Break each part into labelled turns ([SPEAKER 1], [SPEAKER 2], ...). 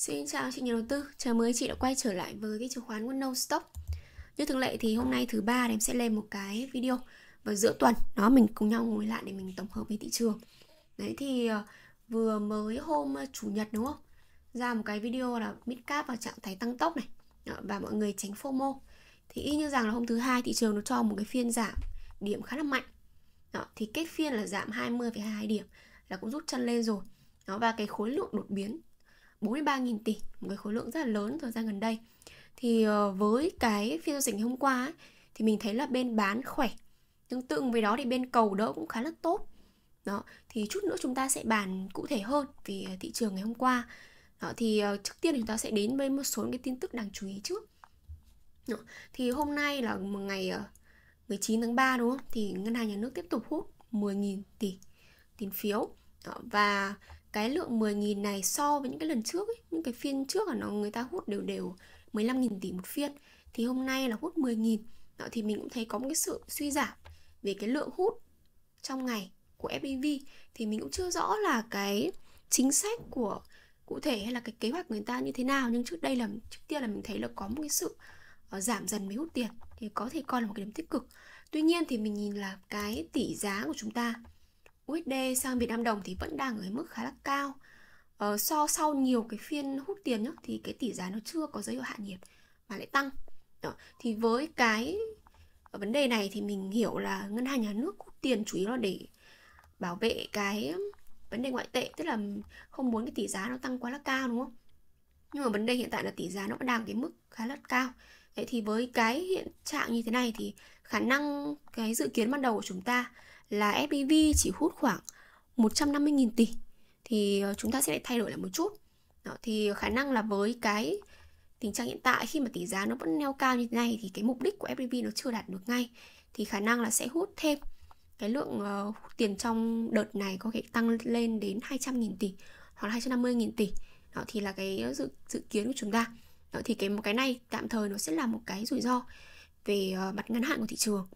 [SPEAKER 1] Xin chào chị nhà đầu tư, chào mừng chị đã quay trở lại với cái chứng khoán Windows Stock. Như thường lệ thì hôm nay thứ ba em sẽ lên một cái video vào giữa tuần, đó mình cùng nhau ngồi lại để mình tổng hợp về thị trường. Đấy thì ờ, vừa mới hôm ờ, chủ nhật đúng không? Ra một cái video là midcap vào trạng thái tăng tốc này và mọi người tránh FOMO. Thì y như rằng là hôm thứ hai thị trường nó cho một cái phiên giảm điểm khá là mạnh. Đó, thì kết phiên là giảm 20,22 điểm là cũng rút chân lên rồi. Đó và cái khối lượng đột biến 43.000 tỷ một cái khối lượng rất là lớn thời gian gần đây thì ờ, với cái phiên giao dịch ngày hôm qua ấy, thì mình thấy là bên bán khỏe tương tự với đó thì bên cầu đỡ cũng khá là tốt đó thì chút nữa chúng ta sẽ bàn cụ thể hơn về thị trường ngày hôm qua đó thì ờ, trước tiên chúng ta sẽ đến với một số những cái tin tức đáng chú ý trước đó, thì hôm nay là một ngày 19 ờ, tháng 3 đúng không thì ngân hàng nhà nước tiếp tục hút 10.000 tỷ tín phiếu đó, và cái lượng 10.000 này so với những cái lần trước ấy, những cái phiên trước là nó người ta hút đều đều 15.000 tỷ một phiên thì hôm nay là hút 10.000 đó thì mình cũng thấy có một cái sự suy giảm về cái lượng hút trong ngày của FPV thì mình cũng chưa rõ là cái chính sách của cụ thể hay là cái kế hoạch người ta như thế nào nhưng trước đây là trước tiên là mình thấy là có một cái sự uh, giảm dần mới hút tiền thì có thể coi là một cái điểm tích cực tuy nhiên thì mình nhìn là cái tỷ giá của chúng ta USD sang Việt Nam đồng thì vẫn đang ở mức khá là cao ờ, so sau nhiều cái phiên hút tiền nhá, thì cái tỷ giá nó chưa có dấu hiệu hạ nhiệt mà lại tăng Đó. thì với cái vấn đề này thì mình hiểu là ngân hàng nhà nước hút tiền chủ yếu là để bảo vệ cái vấn đề ngoại tệ tức là không muốn cái tỷ giá nó tăng quá là cao đúng không nhưng mà vấn đề hiện tại là tỷ giá nó vẫn đang cái mức khá là cao Vậy thì với cái hiện trạng như thế này thì khả năng cái dự kiến ban đầu của chúng ta là FPV chỉ hút khoảng 150.000 tỷ thì ờ, chúng ta sẽ lại thay đổi lại một chút đó, thì khả năng là với cái tình trạng hiện tại khi mà tỷ giá nó vẫn neo cao như thế này thì cái mục đích của FPV nó chưa đạt được ngay thì khả năng là sẽ hút thêm cái lượng uh, tiền trong đợt này có thể tăng lên đến 200.000 tỷ hoặc là 250.000 tỷ đó thì là cái dự, dự kiến của chúng ta đó thì cái một cái này tạm thời nó sẽ là một cái rủi ro về uh, mặt ngắn hạn của thị trường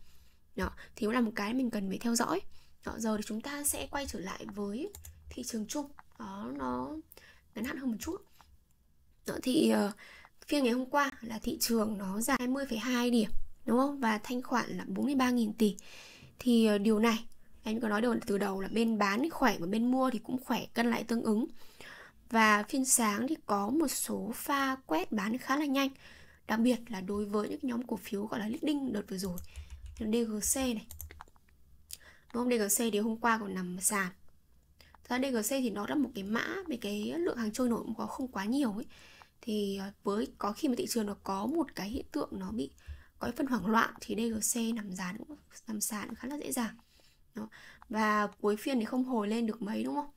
[SPEAKER 1] đó thì cũng là một cái mình cần phải theo dõi đó, giờ thì chúng ta sẽ quay trở lại với thị trường chung đó nó ngắn hạn hơn một chút đó, thì uh, phiên ngày hôm qua là thị trường nó giảm 20,2 điểm đúng không và thanh khoản là 43.000 tỷ thì uh, điều này em có nói đầu từ đầu là bên bán thì khỏe và bên mua thì cũng khỏe cân lại tương ứng và phiên sáng thì có một số pha quét bán khá là nhanh đặc biệt là đối với những nhóm cổ phiếu gọi là leading đợt vừa rồi DGC này đúng không DGC thì hôm qua còn nằm sàn Thật DGC thì nó là một cái mã về cái lượng hàng trôi nổi cũng có không quá nhiều ấy thì ờ, với có khi mà thị trường nó có một cái hiện tượng nó bị có cái phần hoảng loạn thì DGC nằm giá cũng nằm sàn cũng khá là dễ dàng đó. và cuối phiên thì không hồi lên được mấy đúng không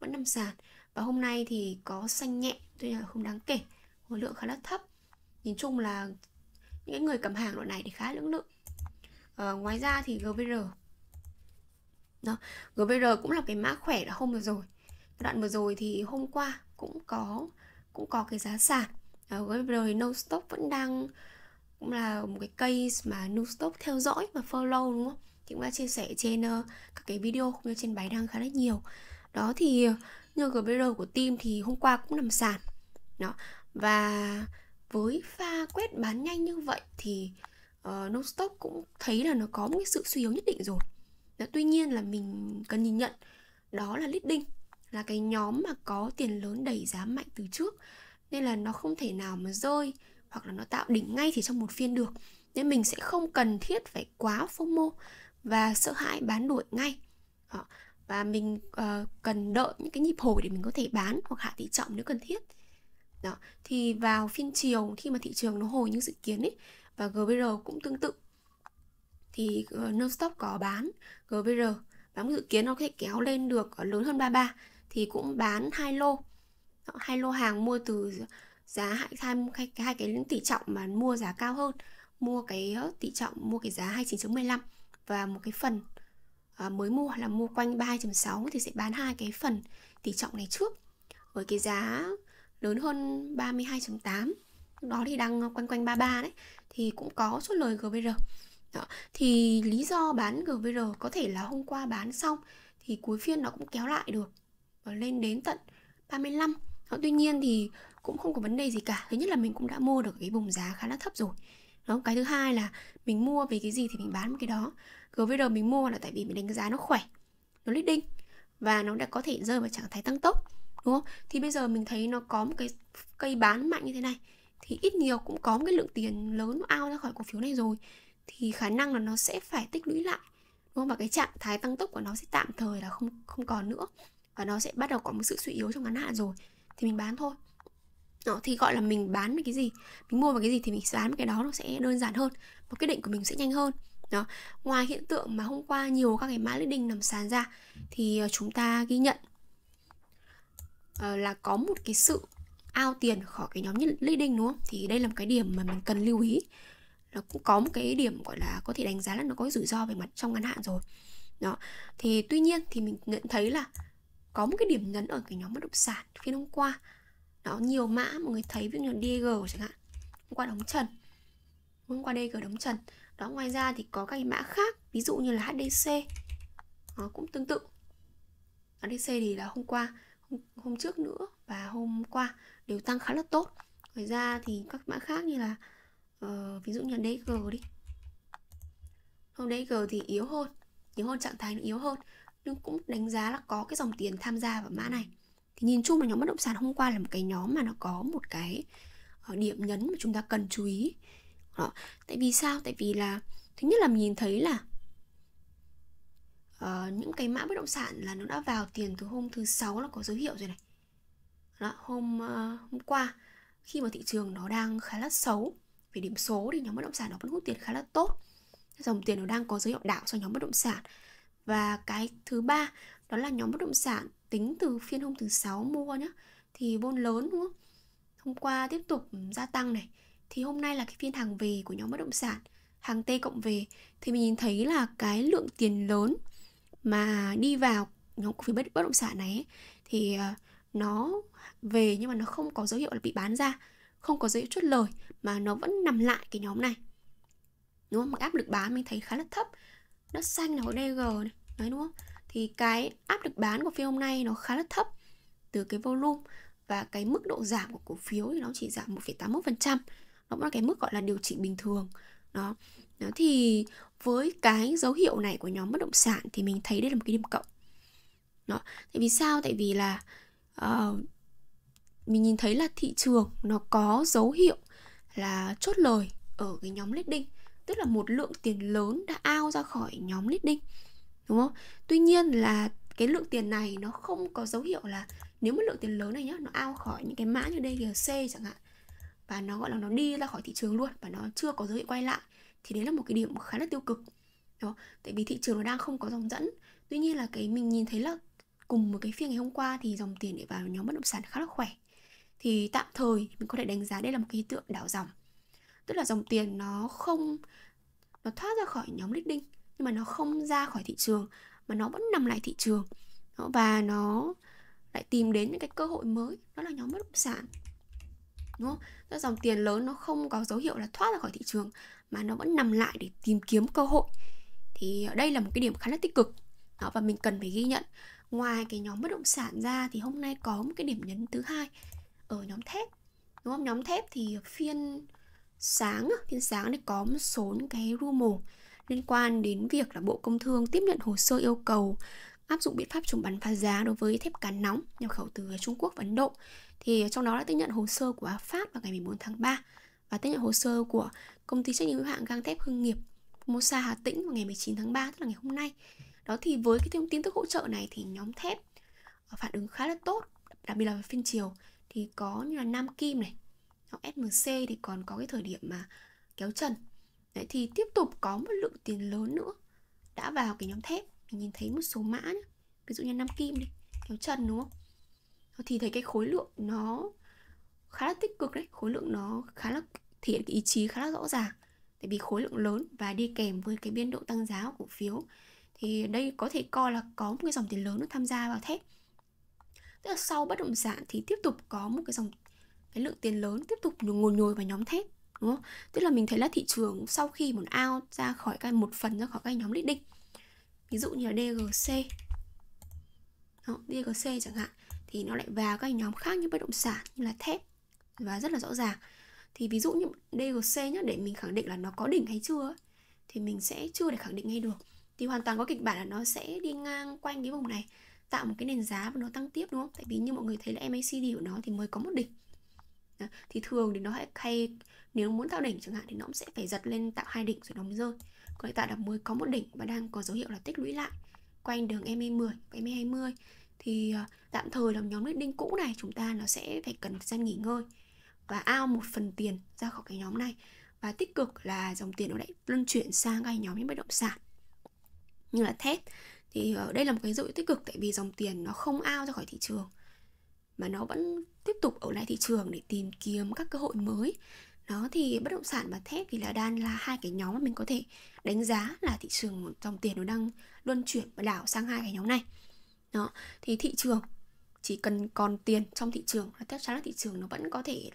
[SPEAKER 1] vẫn nằm sàn và hôm nay thì có xanh nhẹ tuy nhiên là không đáng kể khối lượng khá là thấp nhìn chung là những người cầm hàng loại này thì khá lưỡng lượng à, ngoài ra thì GBR, đó, GVR cũng là cái mã khỏe đã hôm vừa rồi đoạn vừa rồi thì hôm qua cũng có cũng có cái giá sàn ờ, GBR, GVR thì no stock vẫn đang cũng là một cái case mà no stock theo dõi và follow đúng không thì cũng đã chia sẻ trên uh, các cái video cũng như trên bài đăng khá là nhiều đó thì như GBR của team thì hôm qua cũng nằm sàn đó và với pha quét bán nhanh như vậy thì uh, ờ, Nostock cũng thấy là nó có một cái sự suy yếu nhất định rồi đó, tuy nhiên là mình cần nhìn nhận đó là leading là cái nhóm mà có tiền lớn đẩy giá mạnh từ trước nên là nó không thể nào mà rơi hoặc là nó tạo đỉnh ngay thì trong một phiên được nên mình sẽ không cần thiết phải quá FOMO và sợ hãi bán đuổi ngay đó. Ờ, và mình uh, cần đợi những cái nhịp hồi để mình có thể bán hoặc hạ tỷ trọng nếu cần thiết đó thì vào phiên chiều khi mà thị trường nó hồi như dự kiến ấy và GVR cũng tương tự thì uh, Nonstop có bán GVR và dự kiến nó có thể kéo lên được ờ, lớn hơn 33 thì cũng bán hai lô hai lô hàng mua từ giá hai hai hai cái tỷ trọng mà mua giá cao hơn mua cái ờ, tỷ trọng mua cái giá 29.15 và một cái phần à, mới mua là mua quanh 3.6 thì sẽ bán hai cái phần tỷ trọng này trước với cái giá lớn hơn 32.8 đó thì đang quanh quanh 33 đấy thì cũng có chốt lời GVR đó. thì lý do bán GVR có thể là hôm qua bán xong thì cuối phiên nó cũng kéo lại được và lên đến tận 35 đó. tuy nhiên thì cũng không có vấn đề gì cả thứ nhất là mình cũng đã mua được cái vùng giá khá là thấp rồi đó cái thứ hai là mình mua về cái gì thì mình bán một cái đó GVR mình mua là tại vì mình đánh giá nó khỏe nó lít đinh và nó đã có thể rơi vào trạng thái tăng tốc đúng không thì bây giờ mình thấy nó có một cái cây bán mạnh như thế này thì ít nhiều cũng có một cái lượng tiền lớn ao ra khỏi cổ phiếu này rồi thì khả năng là nó sẽ phải tích lũy lại đúng không và cái trạng thái tăng tốc của nó sẽ tạm thời là không không còn nữa và nó sẽ bắt đầu có một sự suy yếu trong ngắn hạn rồi thì mình bán thôi đó, thì gọi là mình bán cái gì mình mua một cái gì thì mình bán cái đó nó sẽ đơn giản hơn và quyết định của mình sẽ nhanh hơn đó ngoài hiện tượng mà hôm qua nhiều các cái mã leading nằm sàn ra thì ờ, chúng ta ghi nhận ờ, là có một cái sự ao tiền khỏi cái nhóm leading đúng không thì đây là một cái điểm mà mình cần lưu ý nó cũng có một cái điểm gọi là có thể đánh giá là nó có rủi ro về mặt trong ngắn hạn rồi đó thì tuy nhiên thì mình nhận thấy là có một cái điểm nhấn ở cái nhóm bất động sản phiên hôm qua đó nhiều mã mọi người thấy ví dụ như DG chẳng hạn hôm qua đóng trần hôm qua DG đóng trần đó ngoài ra thì có các cái mã khác ví dụ như là HDC nó cũng tương tự HDC thì là hôm qua hôm, hôm trước nữa và hôm qua đều tăng khá là tốt ngoài ra thì các mã khác như là uh, ví dụ như DG đi hôm DG thì yếu hơn yếu hơn trạng thái nó yếu hơn nhưng cũng đánh giá là có cái dòng tiền tham gia vào mã này thì nhìn chung là nhóm bất động sản hôm qua là một cái nhóm mà nó có một cái ờ, điểm nhấn mà chúng ta cần chú ý đó. tại vì sao tại vì là thứ nhất là mình nhìn thấy là uh, những cái mã bất động sản là nó đã vào tiền từ hôm thứ sáu nó có dấu hiệu rồi này đó, hôm uh, hôm qua khi mà thị trường nó đang khá là xấu về điểm số thì nhóm bất động sản nó vẫn hút tiền khá là tốt dòng tiền nó đang có dấu hiệu đảo cho nhóm bất động sản và cái thứ ba đó là nhóm bất động sản tính từ phiên hôm thứ sáu mua nhá thì vốn lớn đúng không hôm qua tiếp tục gia tăng này thì hôm nay là cái phiên hàng về của nhóm bất động sản hàng T cộng về thì mình nhìn thấy là cái lượng tiền lớn mà đi vào nhóm cổ phiếu bất động sản này ấy, thì ờ, nó về nhưng mà nó không có dấu hiệu là bị bán ra không có dấu hiệu chốt lời mà nó vẫn nằm lại cái nhóm này đúng không mà áp lực bán mình thấy khá là thấp nó xanh là có DG này đấy đúng không thì cái áp lực bán của phiên hôm nay nó khá là thấp từ cái volume và cái mức độ giảm của cổ phiếu thì nó chỉ giảm 1,81% nó cũng là cái mức gọi là điều chỉnh bình thường đó đó thì với cái dấu hiệu này của nhóm bất động sản thì mình thấy đây là một cái điểm cộng đó tại vì sao tại vì là Ờ, mình nhìn thấy là thị trường nó có dấu hiệu là chốt lời ở cái nhóm leading tức là một lượng tiền lớn đã ao ra khỏi nhóm leading đúng không tuy nhiên là cái lượng tiền này nó không có dấu hiệu là nếu một lượng tiền lớn này nhá nó ao khỏi những cái mã như đây DGC chẳng hạn và nó gọi là nó đi ra khỏi thị trường luôn và nó chưa có dấu hiệu quay lại thì đấy là một cái điểm khá là tiêu cực đúng không? tại vì thị trường nó đang không có dòng dẫn tuy nhiên là cái mình nhìn thấy là cùng một cái phiên ngày hôm qua thì dòng tiền để vào nhóm bất động sản khá là khỏe thì tạm thời mình có thể đánh giá đây là một cái hiện tượng đảo dòng tức là dòng tiền nó không nó thoát ra khỏi nhóm leading nhưng mà nó không ra khỏi thị trường mà nó vẫn nằm lại thị trường và nó lại tìm đến những cái cơ hội mới đó là nhóm bất động sản đúng không? Các dòng tiền lớn nó không có dấu hiệu là thoát ra khỏi thị trường mà nó vẫn nằm lại để tìm kiếm cơ hội thì đây là một cái điểm khá là tích cực đó, và mình cần phải ghi nhận ngoài cái nhóm bất động sản ra thì hôm nay có một cái điểm nhấn thứ hai ở nhóm thép đúng không nhóm thép thì phiên sáng phiên sáng thì có một số những cái rumor liên quan đến việc là bộ công thương tiếp nhận hồ sơ yêu cầu áp dụng biện pháp chống bán phá giá đối với thép cán nóng nhập khẩu từ Trung Quốc và Ấn Độ. Thì trong đó đã tiếp nhận hồ sơ của pháp vào ngày 14 tháng 3 và tiếp nhận hồ sơ của công ty trách nhiệm hữu hạn gang thép Hưng Nghiệp Mosa Hà Tĩnh vào ngày 19 tháng 3 tức là ngày hôm nay đó thì với cái thông tin tức hỗ trợ này thì nhóm thép ờ, phản ứng khá là tốt đặc biệt là về phiên chiều thì có như là nam kim này nhóm smc thì còn có cái thời điểm mà kéo trần đấy thì tiếp tục có một lượng tiền lớn nữa đã vào cái nhóm thép mình nhìn thấy một số mã nhé. ví dụ như nam kim đi kéo trần đúng không thì thấy cái khối lượng nó khá là tích cực đấy khối lượng nó khá là thể hiện cái ý chí khá là rõ ràng tại vì khối lượng lớn và đi kèm với cái biên độ tăng giá của cổ phiếu thì đây có thể coi là có một cái dòng tiền lớn nó tham gia vào thép tức là sau bất động sản thì tiếp tục có một cái dòng cái lượng tiền lớn tiếp tục ngồi nhồi vào nhóm thép đúng không tức là mình thấy là thị trường sau khi một ao ra khỏi cái một phần ra khỏi cái nhóm định định ví dụ như là DGC Đó, DGC chẳng hạn thì nó lại vào các nhóm khác như bất động sản như là thép và rất là rõ ràng thì ví dụ như DGC nhá để mình khẳng định là nó có đỉnh hay chưa thì mình sẽ chưa để khẳng định ngay được thì hoàn toàn có kịch bản là nó sẽ đi ngang quanh cái vùng này tạo một cái nền giá và nó tăng tiếp đúng không? Tại vì như mọi người thấy là MACD của nó thì mới có một đỉnh. Đó. Thì thường thì nó hay, hay nếu muốn tạo đỉnh chẳng hạn thì nó cũng sẽ phải giật lên tạo hai đỉnh rồi nó mới rơi. Còn hiện tại là mới có một đỉnh và đang có dấu hiệu là tích lũy lại quanh đường MA10 và MA20 thì ờ, tạm thời là nhóm đinh cũ này chúng ta nó sẽ phải cần thời gian nghỉ ngơi và ao một phần tiền ra khỏi cái nhóm này và tích cực là dòng tiền nó lại luân chuyển sang cái nhóm những bất động sản như là thép thì ờ, đây là một cái dụ tích cực tại vì dòng tiền nó không ao ra khỏi thị trường mà nó vẫn tiếp tục ở lại thị trường để tìm kiếm các cơ hội mới nó thì bất động sản và thép thì là đan là hai cái nhóm mà mình có thể đánh giá là thị trường dòng tiền nó đang luân chuyển và đảo sang hai cái nhóm này đó thì thị trường chỉ cần còn tiền trong thị trường là chắc chắn là thị trường nó vẫn có thể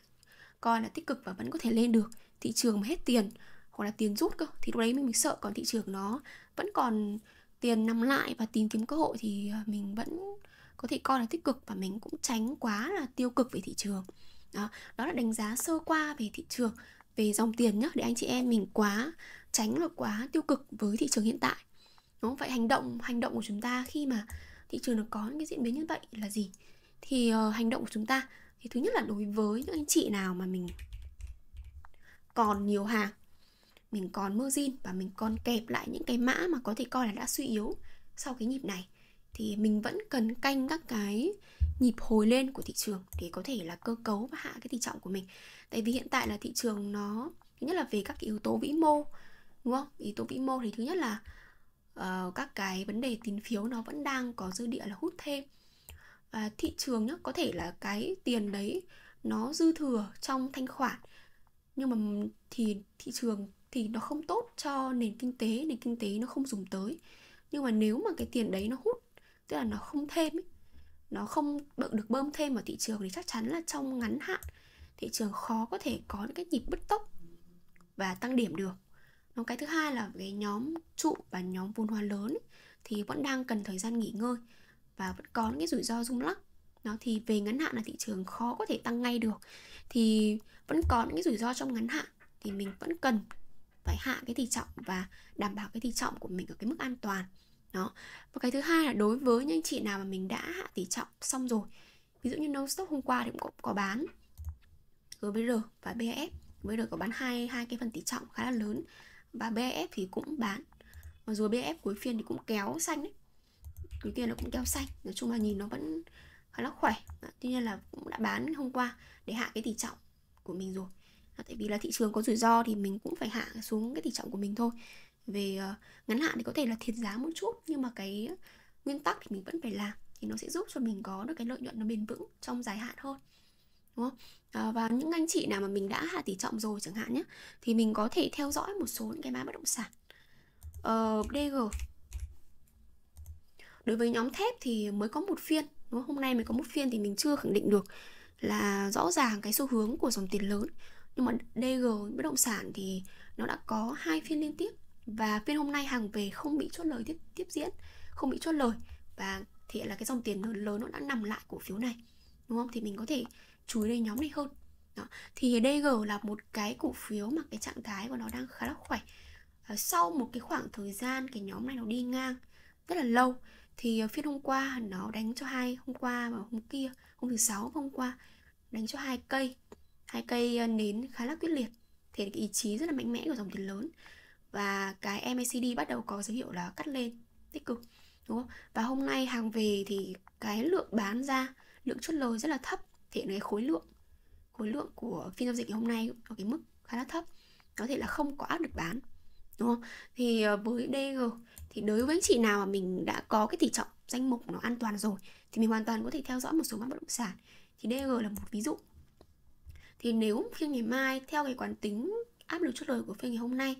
[SPEAKER 1] coi là tích cực và vẫn có thể lên được thị trường mà hết tiền còn là tiền rút cơ thì lúc đấy mình, mình sợ còn thị trường nó vẫn còn tiền nằm lại và tìm kiếm cơ hội thì à, mình vẫn có thể coi là tích cực và mình cũng tránh quá là tiêu cực về thị trường đó, đó là đánh giá sơ qua về thị trường về dòng tiền nhé để anh chị em mình quá tránh là quá tiêu cực với thị trường hiện tại đúng không vậy hành động hành động của chúng ta khi mà thị trường nó có những cái diễn biến như vậy là gì thì uh, hành động của chúng ta thì thứ nhất là đối với những anh chị nào mà mình còn nhiều hàng mình còn margin và mình còn kẹp lại những cái mã mà có thể coi là đã suy yếu sau cái nhịp này thì mình vẫn cần canh các cái nhịp hồi lên của thị trường để có thể là cơ cấu và hạ cái tỷ trọng của mình tại vì hiện tại là thị trường nó thứ nhất là về các cái yếu tố vĩ mô đúng không yếu tố vĩ mô thì thứ nhất là uh, các cái vấn đề tín phiếu nó vẫn đang có dư địa là hút thêm và thị trường nhá có thể là cái tiền đấy nó dư thừa trong thanh khoản nhưng mà thì thị trường thì nó không tốt cho nền kinh tế nền kinh tế nó không dùng tới nhưng mà nếu mà cái tiền đấy nó hút tức là nó không thêm ấy, nó không được bơm thêm vào thị trường thì chắc chắn là trong ngắn hạn thị trường khó có thể có những cái nhịp bứt tốc và tăng điểm được Còn cái thứ hai là cái nhóm trụ và nhóm vốn hóa lớn ấy, thì vẫn đang cần thời gian nghỉ ngơi và vẫn có những cái rủi ro rung lắc nó thì về ngắn hạn là thị trường khó có thể tăng ngay được thì vẫn có những cái rủi ro trong ngắn hạn thì mình vẫn cần phải hạ cái tỷ trọng và đảm bảo cái tỷ trọng của mình ở cái mức an toàn đó và cái thứ hai là đối với những chị nào mà mình đã hạ tỷ trọng xong rồi ví dụ như non stop hôm qua thì cũng có, có bán GVR và BAF GVR có bán hai hai cái phần tỷ trọng khá là lớn và bf thì cũng bán mặc dù bf cuối phiên thì cũng kéo xanh đấy cuối phiên nó cũng kéo xanh nói chung là nhìn nó vẫn khá là khỏe đó. tuy nhiên là cũng đã bán hôm qua để hạ cái tỷ trọng của mình rồi tại vì là thị trường có rủi ro thì mình cũng phải hạ xuống cái tỷ trọng của mình thôi về ờ, ngắn hạn thì có thể là thiệt giá một chút nhưng mà cái nguyên tắc thì mình vẫn phải làm thì nó sẽ giúp cho mình có được cái lợi nhuận nó bền vững trong dài hạn hơn đúng không à, và những anh chị nào mà mình đã hạ tỷ trọng rồi chẳng hạn nhé thì mình có thể theo dõi một số những cái mã bất động sản ờ, DG đối với nhóm thép thì mới có một phiên đúng không? hôm nay mới có một phiên thì mình chưa khẳng định được là rõ ràng cái xu hướng của dòng tiền lớn nhưng mà DG bất động sản thì nó đã có hai phiên liên tiếp và phiên hôm nay hàng về không bị chốt lời tiếp tiếp diễn không bị chốt lời và thì là cái dòng tiền lớn lớn nó đã nằm lại cổ phiếu này đúng không thì mình có thể chú ý đến nhóm này hơn đó. thì DG là một cái cổ phiếu mà cái trạng thái của nó đang khá là khỏe ờ, sau một cái khoảng thời gian cái nhóm này nó đi ngang rất là lâu thì ờ, phiên hôm qua nó đánh cho hai hôm qua và hôm kia hôm thứ sáu hôm qua đánh cho hai cây hai cây ờ, nến khá là quyết liệt thể cái ý chí rất là mạnh mẽ của dòng tiền lớn và cái MACD bắt đầu có dấu hiệu là cắt lên tích cực đúng không và hôm nay hàng về thì cái lượng bán ra lượng chốt lời rất là thấp thể hiện cái khối lượng khối lượng của phiên giao dịch hôm nay ở cái mức khá là thấp có thể là không có áp được bán đúng không thì ờ, với DG thì đối với chị nào mà mình đã có cái tỷ trọng danh mục nó an toàn rồi thì mình hoàn toàn có thể theo dõi một số mã bất động sản thì DG là một ví dụ thì nếu phiên ngày mai theo cái quán tính áp lực chốt lời của phiên ngày hôm nay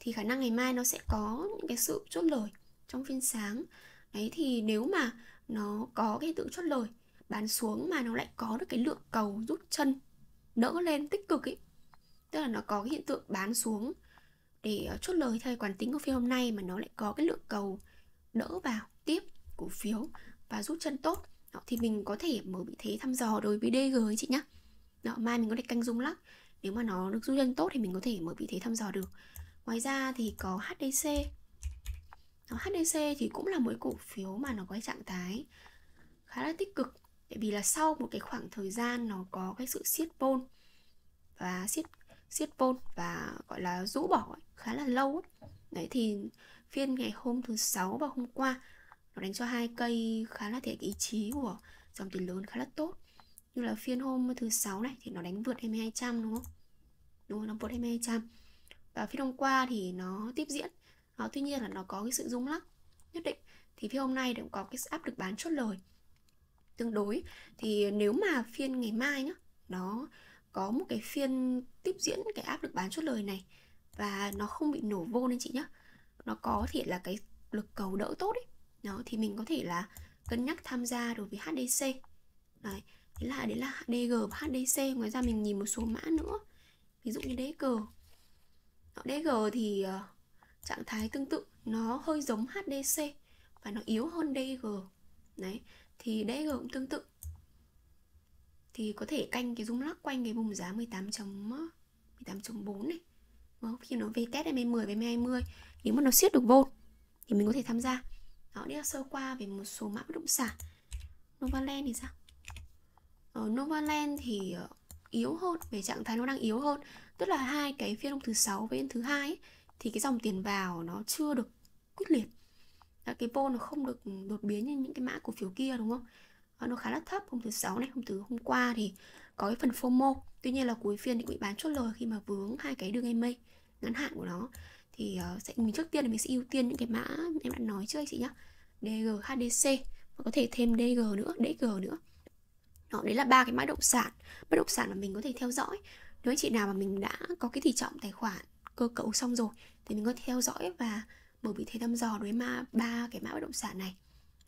[SPEAKER 1] thì khả năng ngày mai nó sẽ có những cái sự chốt lời trong phiên sáng đấy thì nếu mà nó có cái tượng chốt lời bán xuống mà nó lại có được cái lượng cầu rút chân đỡ lên tích cực ấy tức là nó có cái hiện tượng bán xuống để ờ, chốt lời theo quán tính của phiên hôm nay mà nó lại có cái lượng cầu đỡ vào tiếp cổ phiếu và rút chân tốt đó, thì mình có thể mở vị thế thăm dò đối với DG anh chị nhé đó, dạ, mai mình có thể canh dung lắc nếu mà nó được du nhân tốt thì mình có thể mở vị thế thăm dò được ngoài ra thì có HDC nó HDC thì cũng là một cổ phiếu mà nó có cái trạng thái khá là tích cực tại vì là sau một cái khoảng thời gian nó có cái sự siết vôn và siết siết vôn và gọi là rũ bỏ ấy, khá là lâu ấy. đấy thì phiên ngày hôm thứ sáu và hôm qua nó đánh cho hai cây khá là thể ý chí của dòng tiền lớn khá là tốt như là phiên hôm thứ sáu này thì nó đánh vượt 2200 đúng không đúng rồi, nó vượt 2200 và phiên hôm qua thì nó tiếp diễn nó ờ, tuy nhiên là nó có cái sự rung lắc nhất định thì phiên hôm nay cũng có cái áp lực bán chốt lời tương đối thì nếu mà phiên ngày mai nhá nó có một cái phiên tiếp diễn cái áp lực bán chốt lời này và nó không bị nổ vô nên chị nhá nó có thể là cái lực cầu đỡ tốt ấy đó thì mình có thể là cân nhắc tham gia đối với HDC đấy đấy là đấy là DG và HDC ngoài ra mình nhìn một số mã nữa ví dụ như DG DG thì uh, trạng thái tương tự nó hơi giống HDC và nó yếu hơn DG đấy thì DG cũng tương tự thì có thể canh cái rung lắc quanh cái vùng giá 18 18.4 ờ, này đúng không? khi nó về test em 10 với 20 nếu mà nó siết được vô thì mình có thể tham gia đó đi sơ qua về một số mã bất động sản Novaland thì sao uh, Novaland thì uh, yếu hơn về trạng thái nó đang yếu hơn tức là hai cái phiên hôm thứ sáu với thứ hai thì cái dòng tiền vào nó chưa được quyết liệt là cái vô nó không được đột biến như những cái mã cổ phiếu kia đúng không à, nó khá là thấp hôm thứ sáu này hôm thứ hôm qua thì có cái phần FOMO tuy nhiên là cuối phiên thì bị bán chốt lời khi mà vướng hai cái đường em mây ngắn hạn của nó thì uh, sẽ mình trước tiên là mình sẽ ưu tiên những cái mã em đã nói trước anh chị nhé, DG HDC và có thể thêm DG nữa DG nữa đó đấy là ba cái mã động sản bất động sản mà mình có thể theo dõi nếu anh chị nào mà mình đã có cái tỷ trọng tài khoản cơ cấu xong rồi thì mình có theo dõi và bởi vì thế thăm dò đối ma ba cái mã bất động sản này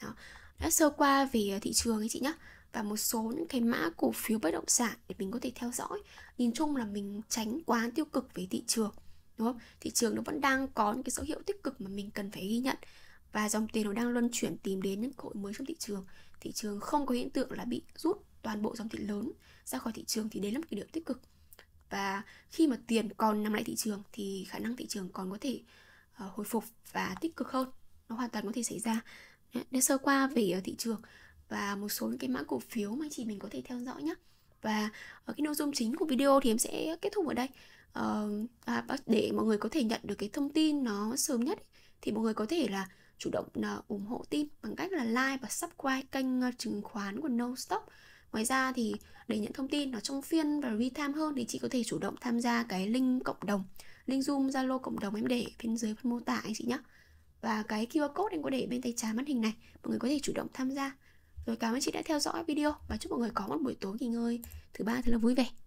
[SPEAKER 1] đó. đã sơ qua về thị trường ấy chị nhé và một số những cái mã cổ phiếu bất động sản để mình có thể theo dõi nhìn chung là mình tránh quá tiêu cực về thị trường đúng không thị trường nó vẫn đang có những cái dấu hiệu tích cực mà mình cần phải ghi nhận và dòng tiền nó đang luân chuyển tìm đến những cơ hội mới trong thị trường thị trường không có hiện tượng là bị rút toàn bộ dòng tiền lớn ra khỏi thị trường thì đấy là một cái điều tích cực và khi mà tiền còn nằm lại thị trường thì khả năng thị trường còn có thể uh, hồi phục và tích cực hơn nó hoàn toàn có thể xảy ra để sơ qua về ờ, thị trường và một số những cái mã cổ phiếu mà chị mình có thể theo dõi nhé và ở cái nội dung chính của video thì em sẽ kết thúc ở đây ờ, à, để mọi người có thể nhận được cái thông tin nó sớm nhất thì mọi người có thể là chủ động là ủng hộ team bằng cách là like và subscribe kênh chứng khoán của No Stop Ngoài ra thì để nhận thông tin nó trong phiên và real time hơn thì chị có thể chủ động tham gia cái link cộng đồng, link Zoom, Zalo cộng đồng em để bên dưới phần mô tả anh chị nhé. Và cái QR code em có để bên tay trái màn hình này, mọi người có thể chủ động tham gia. Rồi cảm ơn chị đã theo dõi video và chúc mọi người có một buổi tối nghỉ ngơi thứ ba thật là vui vẻ.